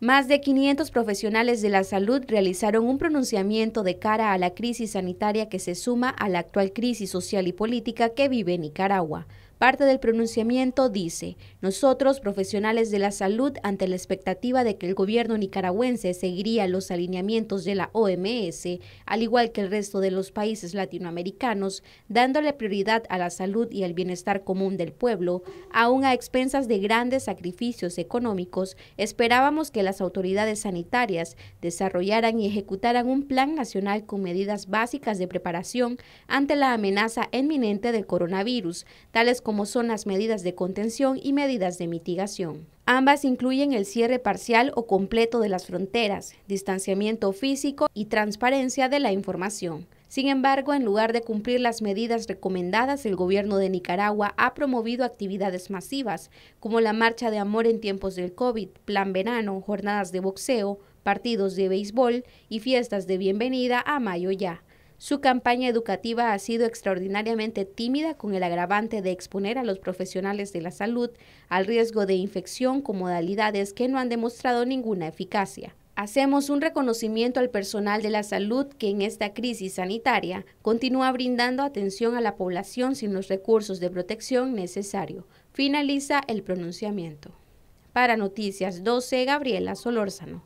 Más de 500 profesionales de la salud realizaron un pronunciamiento de cara a la crisis sanitaria que se suma a la actual crisis social y política que vive Nicaragua. Parte del pronunciamiento dice, nosotros, profesionales de la salud, ante la expectativa de que el gobierno nicaragüense seguiría los alineamientos de la OMS, al igual que el resto de los países latinoamericanos, dándole prioridad a la salud y al bienestar común del pueblo, aún a expensas de grandes sacrificios económicos, esperábamos que las autoridades sanitarias desarrollaran y ejecutaran un plan nacional con medidas básicas de preparación ante la amenaza inminente del coronavirus, tales como son las medidas de contención y medidas de mitigación. Ambas incluyen el cierre parcial o completo de las fronteras, distanciamiento físico y transparencia de la información. Sin embargo, en lugar de cumplir las medidas recomendadas, el gobierno de Nicaragua ha promovido actividades masivas, como la Marcha de Amor en tiempos del COVID, Plan Verano, jornadas de boxeo, partidos de béisbol y fiestas de bienvenida a Mayo Ya. Su campaña educativa ha sido extraordinariamente tímida con el agravante de exponer a los profesionales de la salud al riesgo de infección con modalidades que no han demostrado ninguna eficacia. Hacemos un reconocimiento al personal de la salud que en esta crisis sanitaria continúa brindando atención a la población sin los recursos de protección necesario. Finaliza el pronunciamiento. Para Noticias 12, Gabriela Solórzano.